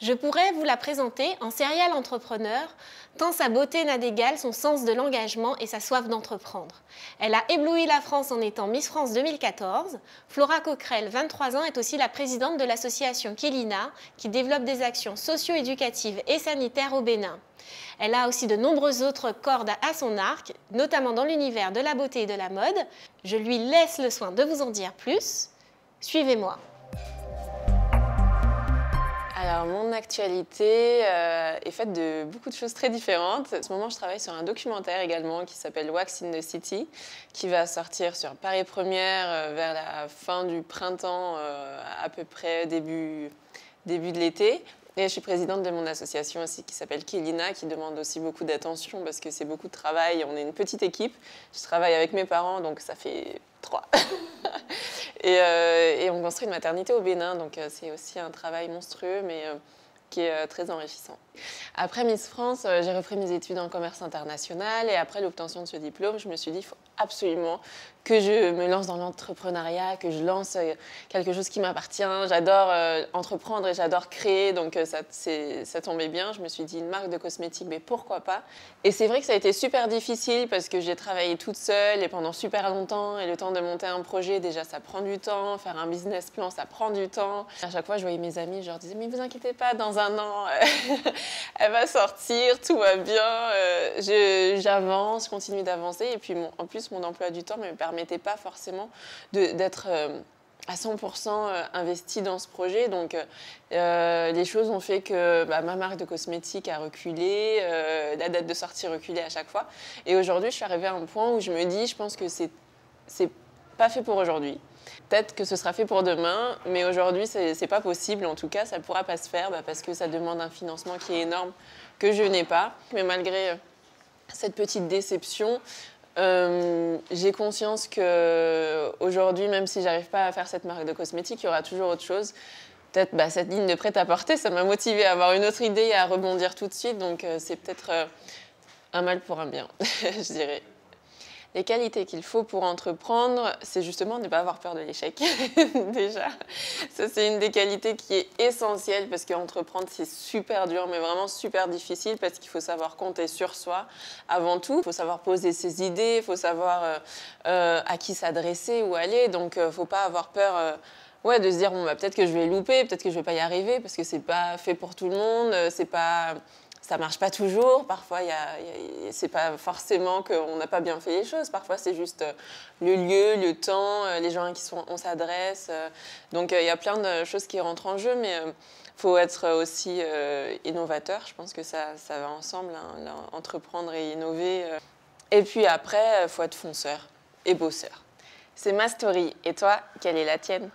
Je pourrais vous la présenter en serial entrepreneur, tant sa beauté n'a d'égal, son sens de l'engagement et sa soif d'entreprendre. Elle a ébloui la France en étant Miss France 2014. Flora Coquerel, 23 ans, est aussi la présidente de l'association Kelina, qui développe des actions socio-éducatives et sanitaires au Bénin. Elle a aussi de nombreuses autres cordes à son arc, notamment dans l'univers de la beauté et de la mode. Je lui laisse le soin de vous en dire plus. Suivez-moi. Alors, mon actualité euh, est faite de beaucoup de choses très différentes. En ce moment, je travaille sur un documentaire également qui s'appelle Wax in the City, qui va sortir sur Paris Première euh, vers la fin du printemps, euh, à peu près début, début de l'été. Et je suis présidente de mon association aussi qui s'appelle Kelina, qui demande aussi beaucoup d'attention parce que c'est beaucoup de travail. On est une petite équipe. Je travaille avec mes parents, donc ça fait trois. Euh, et, on construit une maternité au Bénin, donc euh, c'est aussi un travail monstrueux, mais euh, qui est très enrichissant. Après Miss France, j'ai repris mes études en commerce international et après l'obtention de ce diplôme, je me suis dit, il faut absolument que je me lance dans l'entrepreneuriat, que je lance euh, quelque chose qui m'appartient. J'adore euh, entreprendre et j'adore créer, donc euh, ça, ça, tombait bien. Je me suis dit une marque de cosmétiques, mais pourquoi pas Et c'est vrai que ça a été super difficile parce que j'ai travaillé toute seule et pendant super longtemps. Et le temps de monter un projet, déjà, ça prend du temps. Faire un business plan, ça prend du temps. À chaque fois, je voyais mes amis, je leur disais, mais vous inquiétez pas, dans un an, elle va sortir, tout va bien. J'avance, continue d'avancer. Et puis, en plus, mon emploi du temps me permet permettait pas forcément d'être euh, à 100% euh, investi dans ce projet. Donc, euh, les choses ont fait que bah, ma marque de cosmétiques a reculé, la date de sortie reculée à chaque fois. Et aujourd'hui, je suis arrivée à un point où je me dis, je pense que c'est pas fait pour aujourd'hui. Peut-être que ce sera fait pour demain, mais aujourd'hui, c'est pas possible. En tout cas, ça ne pourra pas se faire bah, parce que ça demande un financement qui est énorme que je n'ai pas. Mais malgré cette petite déception, euh, j'ai conscience que euh, aujourd'hui, même si j'arrive pas à faire cette marque de cosmétiques, il y aura toujours autre chose. Peut-être bah, cette ligne de prêt-à-porter, ça m'a motivée à avoir une autre idée et à rebondir tout de suite. Donc euh, c'est peut-être un mal pour un bien, je dirais les qualités qu'il faut pour entreprendre, c'est justement ne pas avoir peur de l'échec. Déjà, ça c'est une des qualités qui est essentielle parce qu'entreprendre c'est super dur, mais vraiment super difficile parce qu'il faut savoir compter sur soi avant tout. Il faut savoir poser ses idées, il faut savoir euh, euh, à qui s'adresser, où aller. Donc, il euh, ne faut pas avoir peur. Ouais, de se dire bon bah, peut-être que je vais louper, peut-être que je vais pas y arriver parce que c'est pas fait pour tout le monde, c'est pas ça marche pas toujours. Parfois, y y a, c'est pas forcément qu'on n'a pas bien fait les choses. Parfois, c'est juste euh, le lieu, le temps, euh, les gens à qui sont, on s'adresse. Euh. Donc, il y a plein de choses qui rentrent en jeu, mais faut être aussi innovateur. Je pense que ça, ça va ensemble, hein, entreprendre et innover. Et puis après, faut être fonceur et bosseur. C'est ma story. Et toi, quelle est la tienne